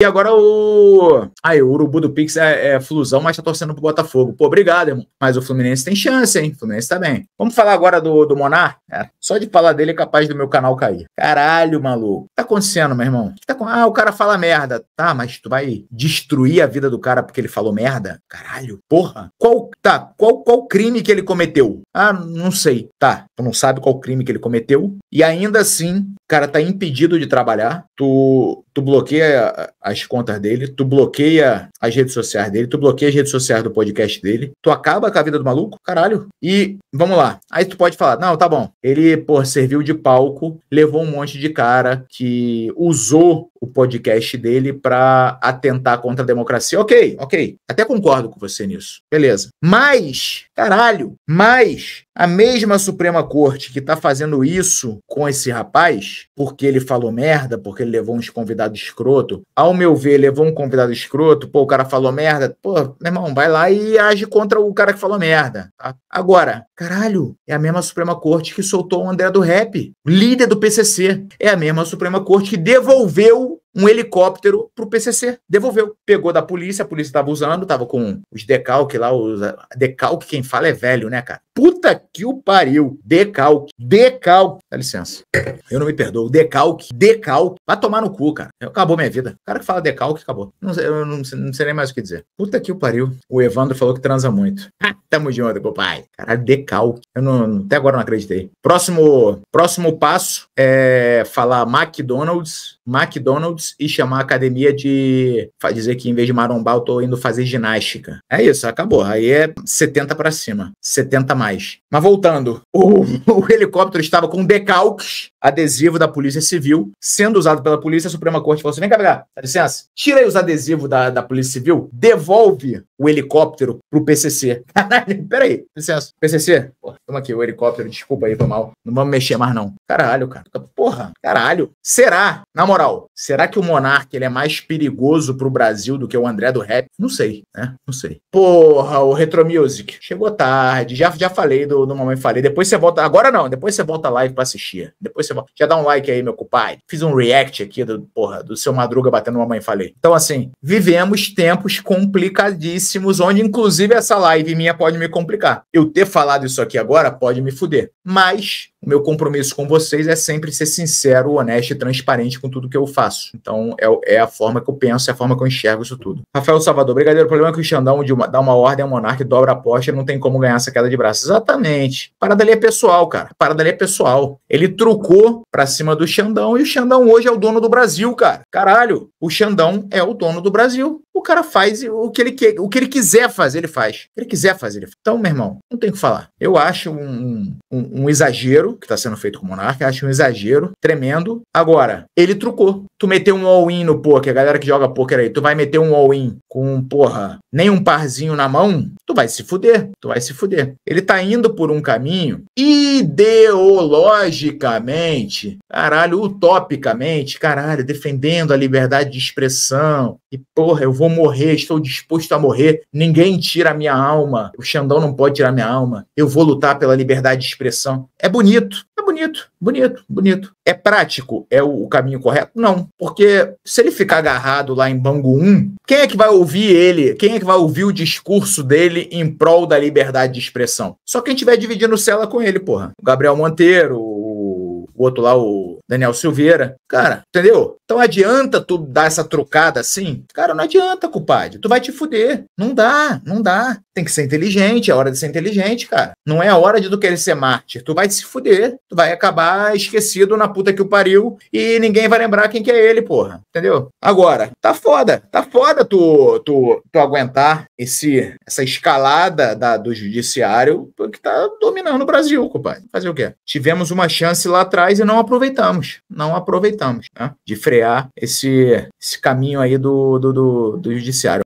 E agora o. Aí, o Urubu do Pix é, é flusão, mas tá torcendo pro Botafogo. Pô, obrigado, irmão. Mas o Fluminense tem chance, hein? O Fluminense tá bem. Vamos falar agora do, do Monar? É. Só de falar dele é capaz do meu canal cair. Caralho, maluco. O que tá acontecendo, meu irmão? Tá ah, o cara fala merda. Tá, mas tu vai destruir a vida do cara porque ele falou merda? Caralho, porra. Qual. Tá, qual, qual crime que ele cometeu? Ah, não sei. Tá, tu não sabe qual crime que ele cometeu. E ainda assim, o cara tá impedido de trabalhar. Tu tu bloqueia eh, as contas dele, tu bloqueia as redes sociais dele, tu bloqueia as redes sociais do podcast dele, tu acaba com a vida do maluco, caralho. E vamos lá. Aí tu pode falar: não, tá bom. Ele, pô, serviu de palco, levou um monte de cara que usou o podcast dele para atentar contra a democracia. Ok, ok. Até concordo com você nisso. Beleza. Mas, caralho, mas a mesma Suprema Corte que está fazendo isso com esse rapaz, porque ele falou merda, porque ele levou uns convidados escroto, ao meu ver, levou um convidado escroto, pô, o cara falou merda, pô, meu irmão, vai lá e age contra o cara que falou merda. Tá? Agora, caralho, é a mesma Suprema Corte que soltou o André do Rap, líder do PCC. É a mesma Suprema Corte que devolveu um helicóptero para o PCC. Devolveu. Pegou da polícia, a polícia estava usando, estava com os decalque lá, os decalque, quem fala é velho, né, cara? Puta que o pariu. Decalque, decalque. Dá licença. Eu não me perdoo. Decalque, decalque. Vai tomar no cu, cara. Acabou minha vida. O cara que fala decalque, acabou. Não sei, eu não, não sei nem mais o que dizer. Puta que o pariu. O Evandro falou que transa muito. tamo junto, papai. Caralho, decalque. Eu não, até agora não acreditei. Próximo, próximo passo é falar McDonald's. McDonald's e chamar a academia de dizer que em vez de marombar eu tô indo fazer ginástica. É isso, acabou. Aí é 70 para cima, 70 mais. Mas voltando, o, o helicóptero estava com decalques adesivo da Polícia Civil, sendo usado pela Polícia, a Suprema Corte falou assim: vem cá, pegar, dá licença, tira aí os adesivos da, da Polícia Civil, devolve o helicóptero pro PCC. Caralho, peraí, licença, PCC, pô, toma aqui o helicóptero, desculpa aí, foi mal, não vamos mexer mais não. Caralho, cara, Porra, caralho. Será, na moral, será que o Monark ele é mais perigoso pro Brasil do que o André do Rap? Não sei, né? Não sei. Porra, o Retro Music. Chegou tarde, já, já falei do, do Mamãe Falei. Depois você volta. Agora não, depois você volta live pra assistir. Depois você volta. Já dá um like aí, meu compadre. Fiz um react aqui do, porra, do seu Madruga batendo Mamãe Falei. Então, assim, vivemos tempos complicadíssimos, onde inclusive essa live minha pode me complicar. Eu ter falado isso aqui agora pode me fuder. Mas o meu compromisso com vocês é sempre ser sincero, honesto e transparente com tudo que eu faço. Então, é, é a forma que eu penso, é a forma que eu enxergo isso tudo. Rafael Salvador, brigadeiro, o problema é que o Xandão de uma, dá uma ordem ao Monarca e dobra a aposta, e não tem como ganhar essa queda de braço. Exatamente. Parada ali é pessoal, cara. Parada ali é pessoal. Ele trucou pra cima do Xandão e o Xandão hoje é o dono do Brasil, cara. Caralho, o Xandão é o dono do Brasil. O cara faz o que ele, que, o que ele quiser fazer, ele faz. O que ele quiser fazer, ele faz. Então, meu irmão, não tem o que falar. Eu acho um, um, um exagero que está sendo feito com o Monarca, acho um exagero tremendo. Agora, ele trucou. Tu meteu um all-in no poker, galera que joga poker aí, tu vai meter um all-in com, porra, nem um parzinho na mão, tu vai se fuder, tu vai se fuder. Ele tá indo por um caminho ideologicamente, caralho, utopicamente, caralho, defendendo a liberdade de expressão, e, porra, eu vou morrer, estou disposto a morrer. Ninguém tira a minha alma. O Xandão não pode tirar minha alma. Eu vou lutar pela liberdade de expressão. É bonito. É bonito, bonito, bonito. É prático? É o, o caminho correto? Não. Porque se ele ficar agarrado lá em Bangu 1, quem é que vai ouvir ele? Quem é que vai ouvir o discurso dele em prol da liberdade de expressão? Só quem estiver dividindo cela com ele, porra. O Gabriel Monteiro, o, o outro lá, o Daniel Silveira. Cara, entendeu? Então adianta tu dar essa trocada assim? Cara, não adianta, compadre. Tu vai te fuder. Não dá, não dá. Tem que ser inteligente, é hora de ser inteligente, cara. Não é a hora de tu querer ser mártir. Tu vai se fuder. Tu vai acabar esquecido na puta que o pariu e ninguém vai lembrar quem que é ele, porra. Entendeu? Agora, tá foda. Tá foda tu, tu, tu aguentar esse, essa escalada da, do judiciário que tá dominando o Brasil, compadre. Fazer o quê? Tivemos uma chance lá atrás e não aproveitamos não aproveitamos, né? de frear esse, esse caminho aí do, do, do, do judiciário.